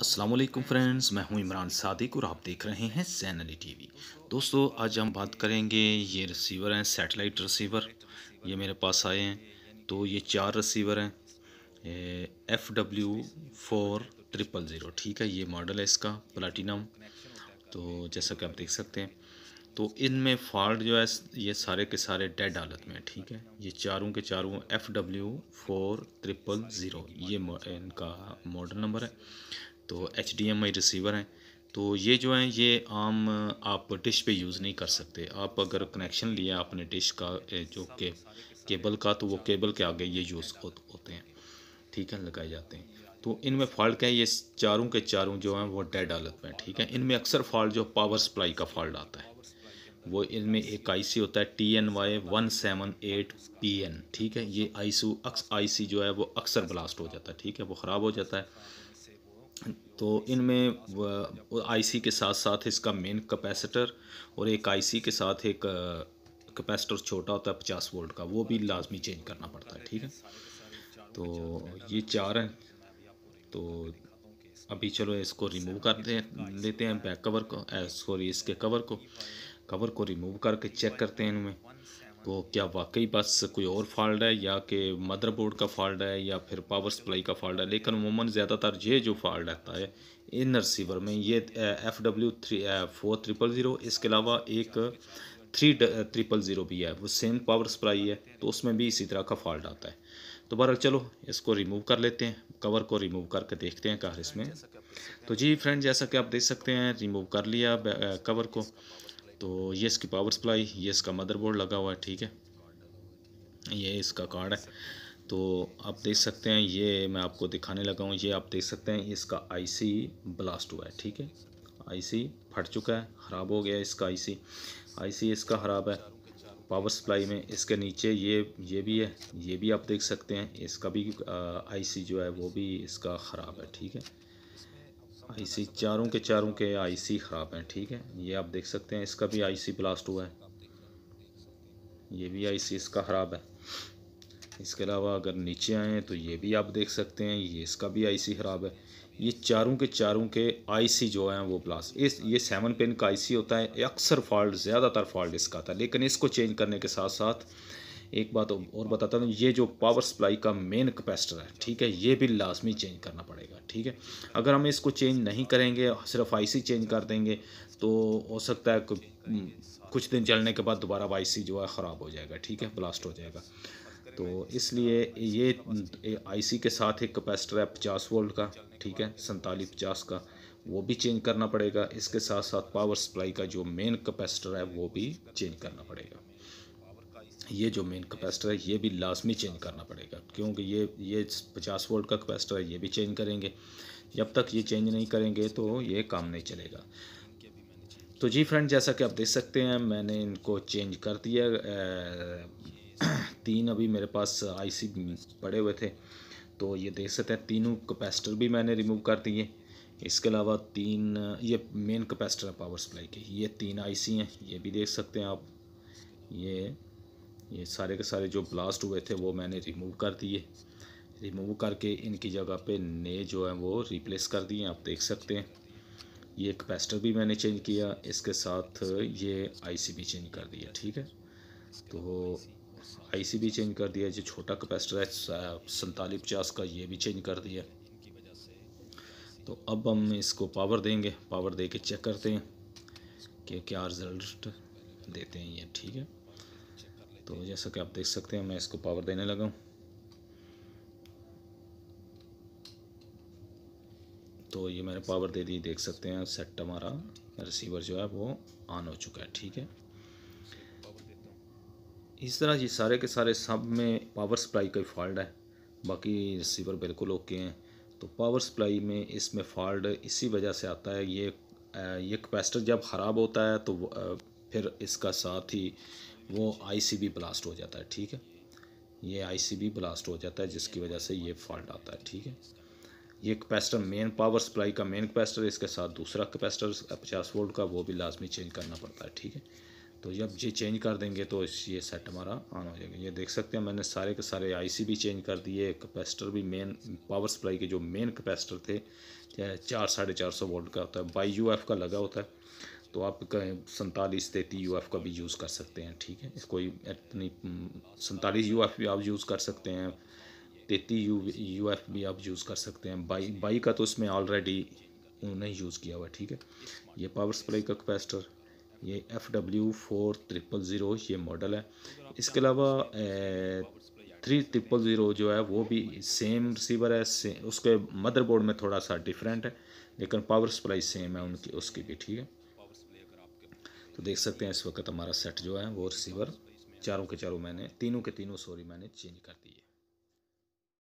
अस्सलाम वालेकुम फ्रेंड्स मैं हूं इमरान सादिक और आप देख रहे हैं सैनली टीवी दोस्तों आज हम बात करेंगे ये रिसीवर हैं सैटेलाइट रिसीवर ये मेरे पास आए हैं तो ये चार रिसीवर हैं F W four triple zero ठीक है ये मॉडल है इसका प्लाटिनम तो जैसा कि आप देख सकते हैं तो इनमें फॉल्ट जो है ये सारे के सारे डेड हालत में ठीक है ये चारों के चारों F W four triple zero ये इनका मॉडल नंबर है तो एच रिसीवर हैं तो ये जो हैं ये आम आप डिश पे यूज़ नहीं कर सकते आप अगर कनेक्शन लिया आपने डिश का जो के केबल का तो वो केबल के आगे ये यूज़ हो होते हैं ठीक है लगाए जाते हैं तो इनमें फॉल्ट क्या है ये चारों के चारों जो हैं वो डेड हालत में ठीक है इनमें अक्सर फॉल्ट जो पावर सप्लाई का फॉल्ट आता है वो इनमें एक आईसी होता है T N Y one seven eight P N ठीक है ये आई अक्स आई सी जो है वो अक्सर ब्लास्ट हो जाता है ठीक है वो ख़राब हो जाता है तो इनमें आईसी के साथ साथ इसका मेन कैपेसिटर और एक आईसी के साथ एक कैपेसिटर छोटा होता है पचास वोल्ट का वो भी लाजमी चेंज करना पड़ता है ठीक है तो ये चार हैं तो अभी चलो इसको रिमूव कर दे लेते हैं बैक कवर को सॉरी इसके कवर को कवर को रिमूव करके चेक करते हैं इनमें तो क्या वाकई बस कोई और फॉल्ट है या कि मदरबोर्ड का फॉल्ट है या फिर पावर सप्लाई का फॉल्ट है लेकिन उमूमा ज़्यादातर ये जो फॉल्ट रहता है इन रिसीवर में ये F W three four triple zero इसके अलावा एक थ्री ट्रिपल ज़ीरो भी है वो सेम पावर सप्लाई है तो उसमें भी इसी तरह का फॉल्ट आता है तो बहर चलो इसको रिमूव कर लेते हैं कवर को रिमूव करके देखते हैं कार इसमें तो जी फ्रेंड जैसा कि आप देख सकते हैं रिमूव कर लिया कवर को तो ये इसकी पावर सप्लाई ये इसका मदरबोर्ड लगा हुआ है ठीक है ये इसका कार्ड है तो आप देख सकते हैं ये मैं आपको दिखाने लगा हूँ ये आप देख सकते हैं इसका आईसी ब्लास्ट हुआ है ठीक है आईसी फट चुका है ख़राब हो गया इसका आईसी आईसी इसका ख़राब है पावर सप्लाई में इसके नीचे ये ये भी है ये भी आप देख सकते हैं इसका भी आईसी जो है वो भी इसका ख़राब है ठीक है आईसी चारों के चारों के आईसी ख़राब हैं ठीक है ये आप देख सकते हैं इसका भी आईसी ब्लास्ट हुआ है ये भी आईसी इसका ख़राब है इसके अलावा अगर नीचे आएँ तो ये भी आप देख सकते हैं ये इसका भी आईसी ख़राब है ये चारों के चारों के आईसी जो हैं वो ब्लास्ट इस ये सेवन पिन का आईसी होता है अक्सर फॉल्ट ज़्यादातर फॉल्ट इसका आता है लेकिन इसको चेंज करने के साथ साथ एक बात और बताता हूँ ये जो पावर सप्लाई का मेन कैपेसिटर है ठीक है ये भी लाजमी चेंज करना पड़ेगा ठीक है अगर हम इसको चेंज नहीं करेंगे सिर्फ आईसी चेंज कर देंगे तो हो सकता है कुछ दिन चलने के बाद दोबारा सी जो है ख़राब हो जाएगा ठीक है ब्लास्ट हो जाएगा तो इसलिए ये आईसी के साथ एक कैपेसिटर है पचास वोल्ट का ठीक है सैंतालीस पचास का वो भी चेंज करना पड़ेगा इसके साथ साथ पावर सप्लाई का जो मेन कैपेसिटर है वो भी चेंज करना पड़ेगा ये जो मेन कैपेसिटर है ये भी लाजमी चेंज करना पड़ेगा क्योंकि ये ये पचास वोल्ट का कैपेसिटर है ये भी चेंज करेंगे जब तक ये चेंज नहीं करेंगे तो ये काम नहीं चलेगा तो जी फ्रेंड जैसा कि आप देख सकते हैं मैंने इनको चेंज कर दिया तीन अभी मेरे पास आईसी पड़े हुए थे तो ये देख सकते हैं तीनों कैपेसिटर भी मैंने रिमूव कर दिए इसके अलावा तीन ये मेन कैपेसिटर है पावर सप्लाई के ये तीन आईसी हैं ये भी देख सकते हैं आप ये ये सारे के सारे जो ब्लास्ट हुए थे वो मैंने रिमूव कर दिए रिमूव करके इनकी जगह पे नए जो हैं वो रिप्लेस कर दिए आप देख सकते हैं ये कैपेसिटर भी मैंने चेंज किया इसके साथ ये आईसी भी चेंज कर दिया ठीक है तो आईसी भी चेंज कर दिया जो छोटा कैपेसिटर है सैंतालीस पचास का ये भी चेंज कर दिया तो अब हम इसको पावर देंगे पावर दे के चेक करते हैं कि क्या रिज़ल्ट देते हैं ये ठीक है तो जैसा कि आप देख सकते हैं मैं इसको पावर देने लगा हूँ तो ये मैंने पावर दे दी देख सकते हैं सेट हमारा रिसीवर जो है वो ऑन हो चुका है ठीक है इस तरह ये सारे के सारे सब में पावर सप्लाई का फॉल्ट है बाकी रिसीवर बिल्कुल ओके हैं तो पावर सप्लाई में इसमें फॉल्ट इसी वजह से आता है ये ये कैपेसिटर जब ख़राब होता है तो फिर इसका साथ ही वो आईसीबी ब्लास्ट हो जाता है ठीक है ये आईसीबी ब्लास्ट हो जाता है जिसकी वजह से ये फॉल्ट आता है ठीक है ये कैपेसिटर मेन पावर सप्लाई का मेन कैपेसिटर इसके साथ दूसरा कैपेसिटर पचास वोल्ट का वो भी लाजमी चेंज करना पड़ता है ठीक है तो जब ये चेंज कर देंगे तो ये सेट हमारा ऑन हो जाएगा ये देख सकते हैं मैंने सारे के सारे आईसी भी चेंज कर दिए कैपेसिटर भी मेन पावर सप्लाई के जो मेन कैपेसिटर थे चार साढ़े चार सौ वोल्ट का होता है बाई यू एफ का लगा होता है तो आप सैंतालीस तैंतीस यू एफ का भी यूज़ कर सकते हैं ठीक है कोई इतनी सैंतालीस यू एफ भी आप यूज़ कर सकते हैं तैतीस यू यू एफ भी आप यूज़ कर सकते हैं बाई बाई का तो इसमें ऑलरेडी उन्होंने यूज़ किया हुआ ठीक है ये पावर सप्लाई का कैपेसिटर ये F W four triple zero ये मॉडल है इसके अलावा थ्री ट्रिपल ज़ीरो जो है वो भी सेम रिसीवर है से, उसके मदरबोर्ड में थोड़ा सा डिफरेंट है लेकिन पावर सप्लाई सेम है उनकी उसकी भी ठीक है तो देख सकते हैं इस वक्त हमारा सेट जो है वो रिसीवर चारों के चारों मैंने तीनों के तीनों सॉरी मैंने चेंज कर दिए